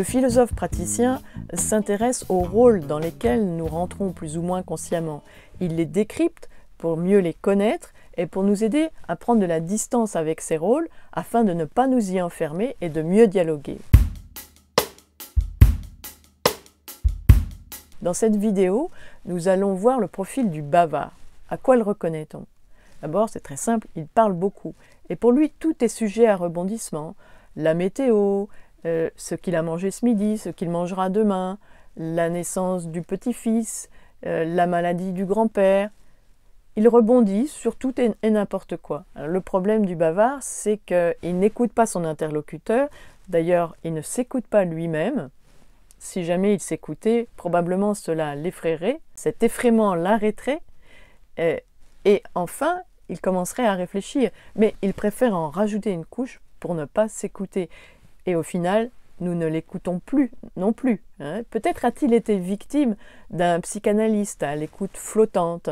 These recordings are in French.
Le philosophe praticien s'intéresse aux rôles dans lesquels nous rentrons plus ou moins consciemment. Il les décrypte pour mieux les connaître et pour nous aider à prendre de la distance avec ces rôles afin de ne pas nous y enfermer et de mieux dialoguer. Dans cette vidéo, nous allons voir le profil du bavard. À quoi le reconnaît-on D'abord, c'est très simple, il parle beaucoup. Et pour lui, tout est sujet à rebondissement. La météo, euh, ce qu'il a mangé ce midi, ce qu'il mangera demain, la naissance du petit-fils, euh, la maladie du grand-père. Il rebondit sur tout et, n'importe quoi. le problème du bavard, c'est qu'il n'écoute pas son interlocuteur, d'ailleurs il ne s'écoute pas lui-même. Si jamais il s'écoutait, probablement cela l'effrayerait. cet effraiement l'arrêterait, euh, et enfin il commencerait à réfléchir, mais il préfère en rajouter une couche pour ne pas s'écouter et au final, nous ne l'écoutons plus non plus. Hein. Peut-être a-t-il été victime d'un psychanalyste à l'écoute flottante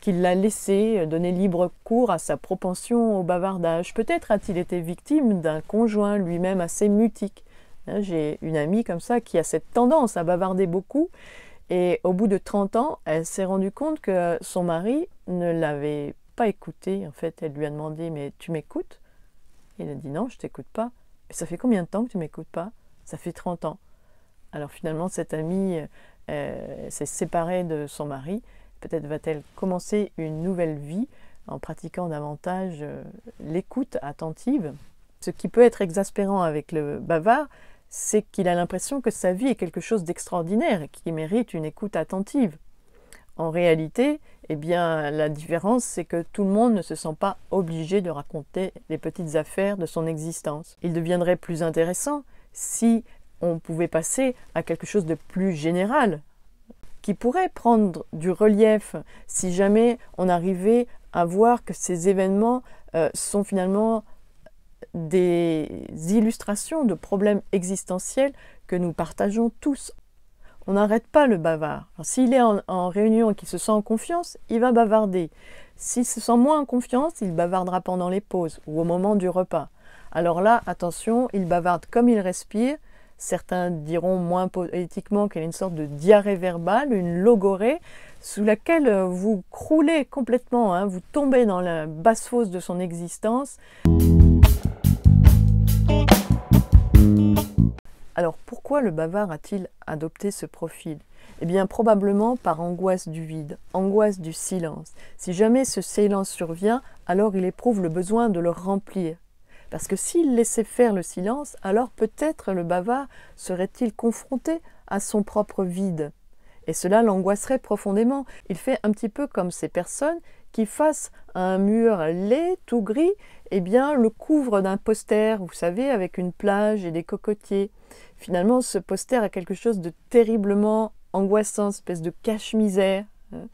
qui l'a laissé donner libre cours à sa propension au bavardage. Peut-être a-t-il été victime d'un conjoint lui-même assez mutique. Hein. J'ai une amie comme ça qui a cette tendance à bavarder beaucoup et au bout de 30 ans, elle s'est rendue compte que son mari ne l'avait pas écoutée. En fait, elle lui a demandé Mais tu m'écoutes Il a dit Non, je t'écoute pas. Ça fait combien de temps que tu m'écoutes pas Ça fait 30 ans. Alors finalement, cette amie euh, euh, s'est séparée de son mari. Peut-être va-t-elle commencer une nouvelle vie en pratiquant davantage euh, l'écoute attentive. Ce qui peut être exaspérant avec le bavard, c'est qu'il a l'impression que sa vie est quelque chose d'extraordinaire et qui mérite une écoute attentive. En réalité, eh bien, la différence, c'est que tout le monde ne se sent pas obligé de raconter les petites affaires de son existence. Il deviendrait plus intéressant si on pouvait passer à quelque chose de plus général, qui pourrait prendre du relief si jamais on arrivait à voir que ces événements euh, sont finalement des illustrations de problèmes existentiels que nous partageons tous on n'arrête pas le bavard. S'il est en, réunion et qu'il se sent en confiance, il va bavarder. S'il se sent moins en confiance, il bavardera pendant les pauses ou au moment du repas. Alors là, attention, il bavarde comme il respire. Certains diront moins poétiquement qu'elle est une sorte de diarrhée verbale, une logorée, sous laquelle euh, vous croulez complètement, hein. vous tombez dans la basse fosse de son existence. Alors pourquoi le bavard a-t-il adopté ce profil Eh bien probablement par angoisse du vide, angoisse du silence. Si jamais ce silence survient, alors il éprouve le besoin de le remplir. Parce que s'il laissait faire le silence, alors peut-être le bavard serait-il confronté à son propre vide. Et cela l'angoisserait profondément. Il fait un petit peu comme ces personnes qui, face à un mur laid, tout gris, eh bien, le couvrent d'un poster, vous savez, avec une plage et des cocotiers finalement, ce poster a quelque chose de terriblement angoissant, espèce de cache-misère, euh,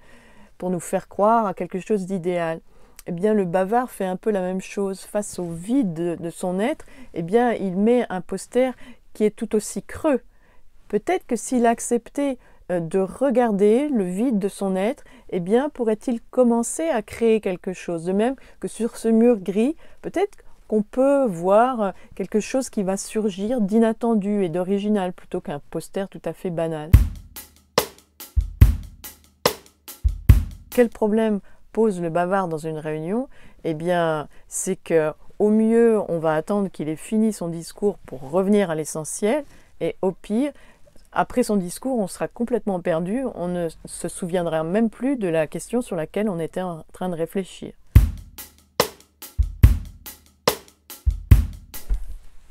pour nous faire croire à quelque chose d'idéal. Eh bien, le bavard fait un peu la même chose. Face au vide de, son être, eh bien, il met un poster qui est tout aussi creux. Peut-être que s'il acceptait euh, de regarder le vide de son être, eh bien, pourrait-il commencer à créer quelque chose. De même que sur ce mur gris, peut-être on peut voir euh, quelque chose qui va surgir d'inattendu et d'original plutôt qu'un poster tout à fait banal. Quel problème pose le bavard dans une réunion Eh bien, c'est que au mieux, on va attendre qu'il ait fini son discours pour revenir à l'essentiel, et au pire, après son discours, on sera complètement perdu, on ne se souviendra même plus de la question sur laquelle on était en train de réfléchir.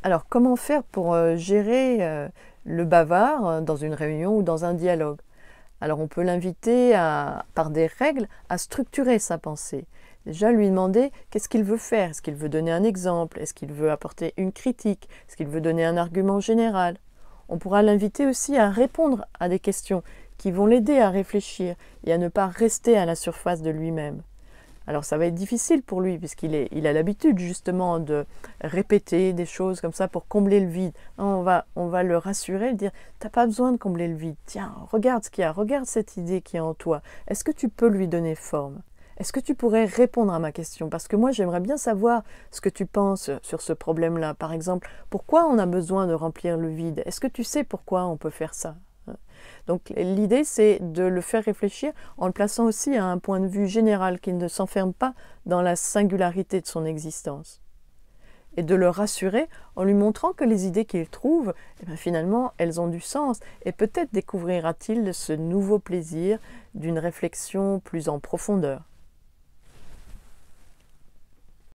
Alors, comment faire pour euh, gérer euh, le bavard euh, dans une réunion ou dans un dialogue Alors, on peut l'inviter par des règles à structurer sa pensée. Déjà, lui demander qu'est-ce qu'il veut faire. Est-ce qu'il veut donner un exemple Est-ce qu'il veut apporter une critique Est-ce qu'il veut donner un argument général On pourra l'inviter aussi à répondre à des questions qui vont l'aider à réfléchir et à ne pas rester à la surface de lui-même. Alors ça va être difficile pour lui puisqu'il il a l'habitude justement de répéter des choses comme ça pour combler le vide. Hein, on va, on va le rassurer, dire t'as pas besoin de combler le vide. Tiens, regarde ce qu'il y a, regarde cette idée qui est en toi. Est-ce que tu peux lui donner forme Est-ce que tu pourrais répondre à ma question Parce que moi j'aimerais bien savoir ce que tu penses sur ce problème-là. Par exemple, pourquoi on a besoin de remplir le vide Est-ce que tu sais pourquoi on peut faire ça euh, donc l'idée, c'est de le faire réfléchir en le plaçant aussi à un point de vue général qu'il ne s'enferme pas dans la singularité de son existence. Et de le rassurer en lui montrant que les idées qu'il trouve, eh ben, finalement, elles ont du sens. Et peut-être découvrira-t-il ce nouveau plaisir d'une réflexion plus en profondeur.